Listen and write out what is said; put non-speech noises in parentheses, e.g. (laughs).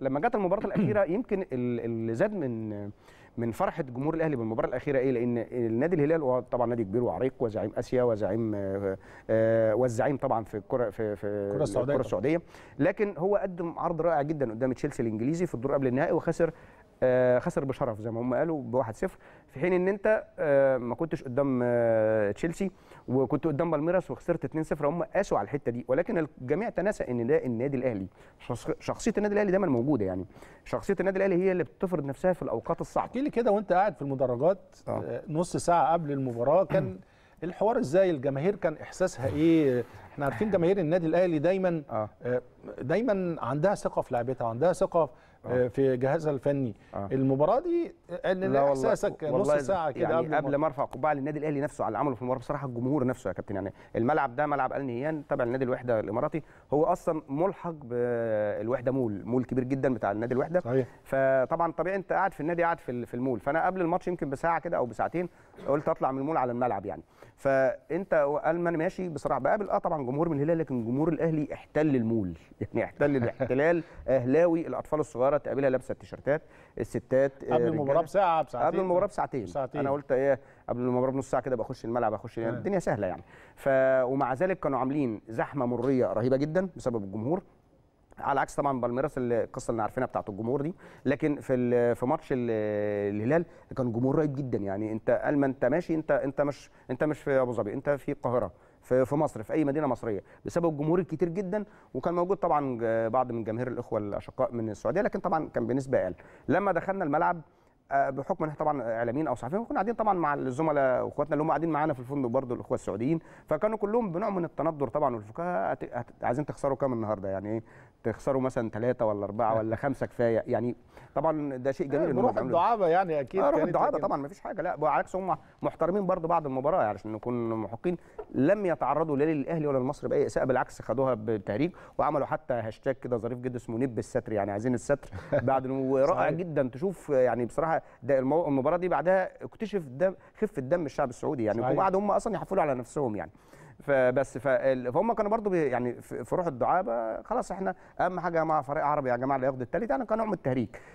لما جت المباراه الاخيره (clears throat) يمكن اللي زاد من من فرحه جمهور الاهلي بالمباراه الاخيره ايه لان النادي الهلال هو طبعا نادي كبير وعريق وزعيم اسيا وزعيم آه، آه، والزعيم طبعا في الكره في في الكره السعوديه, السعودية لكن هو قدم عرض رائع جدا قدام تشيلسي الانجليزي في الدور قبل النهائي وخسر آه، خسر بشرف زي ما هم قالوا ب 1-0 في حين ان انت آه، ما كنتش قدام آه، تشيلسي وكنت قدام بالميراس وخسرت 2-0 هم قاسوا على الحته دي ولكن الجميع تناسى ان ده النادي الاهلي شخصيه النادي الاهلي دايما موجوده يعني شخصيه النادي الاهلي هي اللي بتفرض نفسها في الاوقات الصعبه احكي لي كده وانت قاعد في المدرجات نص ساعه قبل المباراه (clears throat) كان الحوار ازاي الجماهير كان احساسها ايه احنا عارفين جماهير النادي الاهلي دايما دايما عندها ثقه في لعبتها عندها ثقه آه. آه، في جهازها الفني آه. المباراه دي ان آه، احساسك نص ساعه كده يعني قبل, قبل ما ارفع قبعه للنادي الاهلي نفسه على اللي عمله في المباراه بصراحه الجمهور نفسه يا كابتن يعني الملعب ده ملعب ال نهيان تبع النادي الوحده الاماراتي هو اصلا ملحق بالوحده مول مول كبير جدا بتاع النادي الوحده صحيح. فطبعا طبيعي انت قاعد في النادي قاعد في, في المول فانا قبل الماتش يمكن بساعه كده او بساعتين قلت اطلع من المول على الملعب يعني فانت قال ما انا ماشي بصراحه بقابل اه طبعا جمهور من الهلال لكن جمهور الاهلي احتل المول يعني احتل الاحتلال اهلاوي الاطفال الصغار المباراه تقابلها لابسه التيشيرتات الستات آه، قبل المباراه بساعه بساعتين قبل المباراه بساعتين انا قلت ايه قبل المباراه بنص ساعه كده بخش الملعب اخش يعني الدنيا سهله يعني ف ومع ذلك كانوا عاملين زحمه مريه رهيبه جدا بسبب الجمهور على عكس طبعا بالميراس القصه اللي عارفينها بتاعه الجمهور دي لكن في في ماتش الهلال كان جمهور رهيب جدا يعني انت قال ما انت ماشي انت انت مش انت مش في ابو ظبي انت في القاهره في مصر في اي مدينه مصريه بسبب الجمهور الكتير جدا وكان موجود طبعا بعض من جماهير الاخوه الاشقاء من السعوديه لكن طبعا كان بنسبه اقل لما دخلنا الملعب بحكم ان احنا طبعا اعلاميين او صحفيين كنا قاعدين طبعا مع الزملاء واخواتنا اللي هم قاعدين معانا في الفندق برضو الاخوه السعوديين فكانوا كلهم بنوع من التندر طبعا والفكاهه عايزين تخسروا كام النهارده يعني ايه تخسروا مثلا ثلاثه ولا اربعه ولا خمسه كفايه يعني طبعا ده شيء جميل إيه، روح الدعابه يعني اكيد آه روح الدعابه طبعا ما فيش حاجه لا بالعكس هم محترمين برضو بعد المباراه يعني عشان نكون محقين لم يتعرضوا لا للاهلي ولا للمصري باي اساءه بالعكس خدوها بتهريج وعملوا حتى هاشتاج كده ظريف جدا اسمه نب الستر يعني عايزين الستر (laughs) بعد ورائع جدا تشوف يعني بصراحه مع المباراه دي بعدها اكتشف دم خفه دم الشعب السعودي يعني وبعد هم اصلا يحفلوا على نفسهم يعني فبس فهم كانوا برضو يعني في روح الدعابه خلاص احنا اهم حاجه يا جماعه فريق عربي يا جماعه اللي ياخد الثالث يعني نوع من التهريج